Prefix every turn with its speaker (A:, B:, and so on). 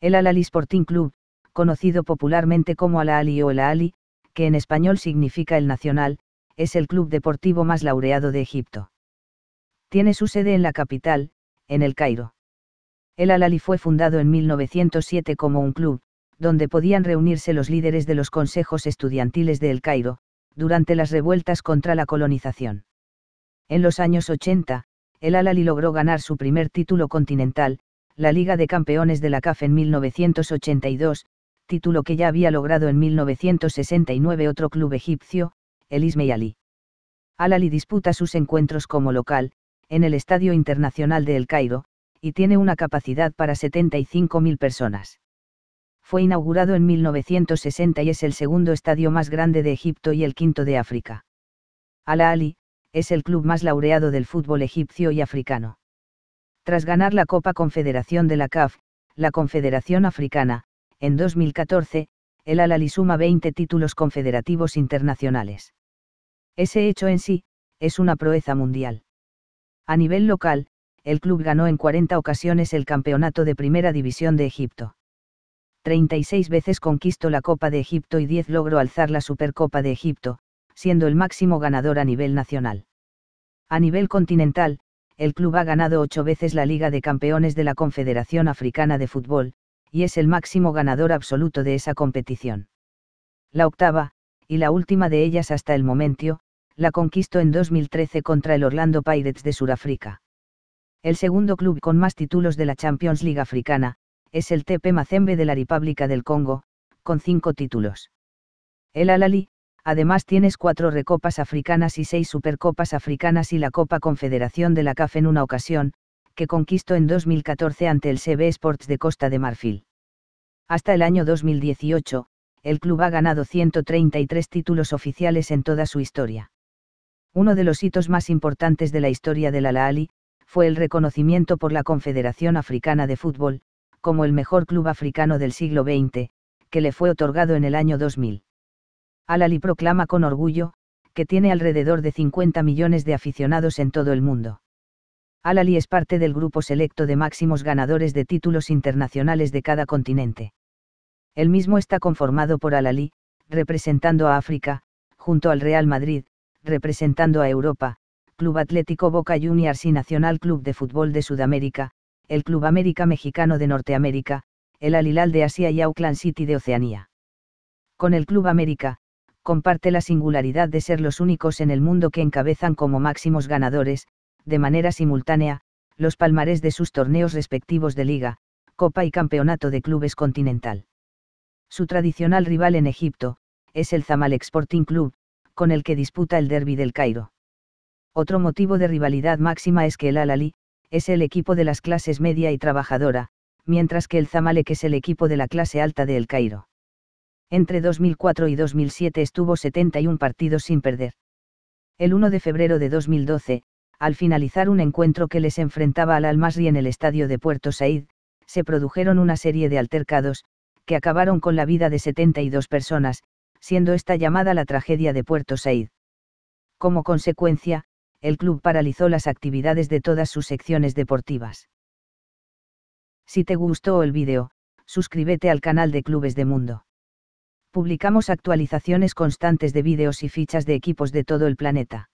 A: El Al-Ali Sporting Club, conocido popularmente como Al-Ali o El Ali, que en español significa el Nacional, es el club deportivo más laureado de Egipto. Tiene su sede en la capital, en El Cairo. El al fue fundado en 1907 como un club, donde podían reunirse los líderes de los consejos estudiantiles de El Cairo, durante las revueltas contra la colonización. En los años 80, el al logró ganar su primer título continental, la Liga de Campeones de la CAF en 1982, título que ya había logrado en 1969 otro club egipcio, el Ismay Ali. al disputa sus encuentros como local, en el Estadio Internacional de El Cairo, y tiene una capacidad para 75.000 personas fue inaugurado en 1960 y es el segundo estadio más grande de Egipto y el quinto de África. Al-Ali, es el club más laureado del fútbol egipcio y africano. Tras ganar la Copa Confederación de la CAF, la Confederación Africana, en 2014, el al Ahly suma 20 títulos confederativos internacionales. Ese hecho en sí, es una proeza mundial. A nivel local, el club ganó en 40 ocasiones el campeonato de Primera División de Egipto. 36 veces conquistó la Copa de Egipto y 10 logró alzar la Supercopa de Egipto, siendo el máximo ganador a nivel nacional. A nivel continental, el club ha ganado ocho veces la Liga de Campeones de la Confederación Africana de Fútbol, y es el máximo ganador absoluto de esa competición. La octava, y la última de ellas hasta el momento, la conquistó en 2013 contra el Orlando Pirates de Sudáfrica. El segundo club con más títulos de la Champions League africana, es el TP Mazembe de la República del Congo, con cinco títulos. El Alali, además tienes cuatro recopas africanas y seis supercopas africanas y la Copa Confederación de la CAF en una ocasión, que conquistó en 2014 ante el CB Sports de Costa de Marfil. Hasta el año 2018, el club ha ganado 133 títulos oficiales en toda su historia. Uno de los hitos más importantes de la historia del Alali, fue el reconocimiento por la Confederación Africana de Fútbol, como el mejor club africano del siglo XX, que le fue otorgado en el año 2000. Alali proclama con orgullo, que tiene alrededor de 50 millones de aficionados en todo el mundo. Alali es parte del grupo selecto de máximos ganadores de títulos internacionales de cada continente. El mismo está conformado por Alali, representando a África, junto al Real Madrid, representando a Europa, Club Atlético Boca Juniors y Nacional Club de Fútbol de Sudamérica, el Club América Mexicano de Norteamérica, el Alilal de Asia y Auckland City de Oceanía. Con el Club América, comparte la singularidad de ser los únicos en el mundo que encabezan como máximos ganadores, de manera simultánea, los palmarés de sus torneos respectivos de liga, copa y campeonato de clubes continental. Su tradicional rival en Egipto, es el Zamalek Sporting Club, con el que disputa el Derby del Cairo. Otro motivo de rivalidad máxima es que el al es el equipo de las clases media y trabajadora, mientras que el Zamalek es el equipo de la clase alta de El Cairo. Entre 2004 y 2007 estuvo 71 partidos sin perder. El 1 de febrero de 2012, al finalizar un encuentro que les enfrentaba al al en el estadio de Puerto Said, se produjeron una serie de altercados, que acabaron con la vida de 72 personas, siendo esta llamada la tragedia de Puerto Said. Como consecuencia, el club paralizó las actividades de todas sus secciones deportivas. Si te gustó el vídeo, suscríbete al canal de Clubes de Mundo. Publicamos actualizaciones constantes de vídeos y fichas de equipos de todo el planeta.